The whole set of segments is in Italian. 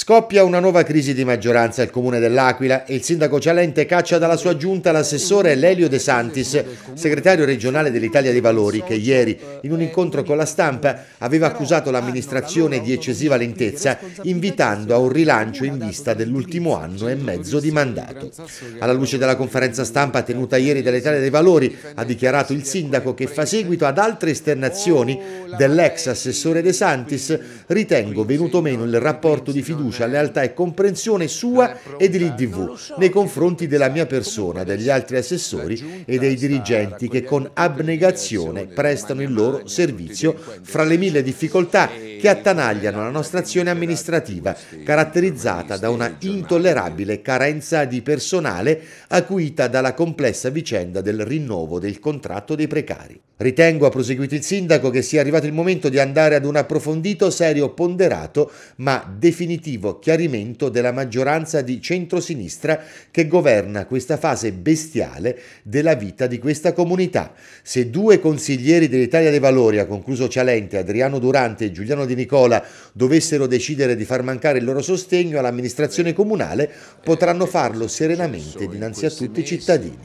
Scoppia una nuova crisi di maggioranza al comune dell'Aquila e il sindaco Cialente caccia dalla sua giunta l'assessore Lelio De Santis, segretario regionale dell'Italia dei Valori, che ieri, in un incontro con la stampa, aveva accusato l'amministrazione di eccessiva lentezza, invitando a un rilancio in vista dell'ultimo anno e mezzo di mandato. Alla luce della conferenza stampa tenuta ieri dall'Italia dei Valori, ha dichiarato il sindaco che fa seguito ad altre esternazioni dell'ex assessore De Santis, ritengo venuto meno il rapporto di fiducia fiducia, lealtà e comprensione sua e dell'IDV nei confronti della mia persona, degli altri assessori e dei dirigenti che con abnegazione prestano il loro servizio fra le mille difficoltà che attanagliano la nostra azione amministrativa, caratterizzata da una intollerabile carenza di personale acuita dalla complessa vicenda del rinnovo del contratto dei precari. Ritengo, ha proseguito il sindaco, che sia arrivato il momento di andare ad un approfondito, serio, ponderato, ma definitivo definitivo chiarimento della maggioranza di centrosinistra che governa questa fase bestiale della vita di questa comunità. Se due consiglieri dell'Italia dei Valori, ha concluso Cialente, Adriano Durante e Giuliano Di Nicola, dovessero decidere di far mancare il loro sostegno all'amministrazione comunale, potranno farlo serenamente dinanzi a tutti i cittadini.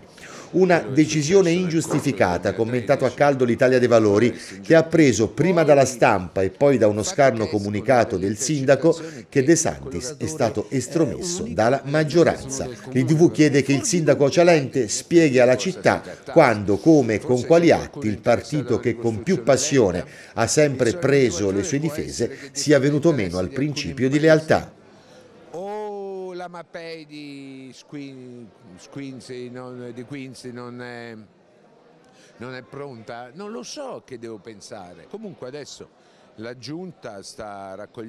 Una decisione ingiustificata, ha commentato a caldo l'Italia dei Valori, che ha preso prima dalla stampa e poi da uno scarno comunicato del sindaco che De Santis è stato estromesso dalla maggioranza. L'IDV chiede che il sindaco Cialente spieghi alla città quando, come e con quali atti il partito che con più passione ha sempre preso le sue difese sia venuto meno al principio di lealtà la Mapei di Quincy non, di Quincy non è, non è pronta? Non lo so che devo pensare. Comunque adesso la Giunta sta raccogliendo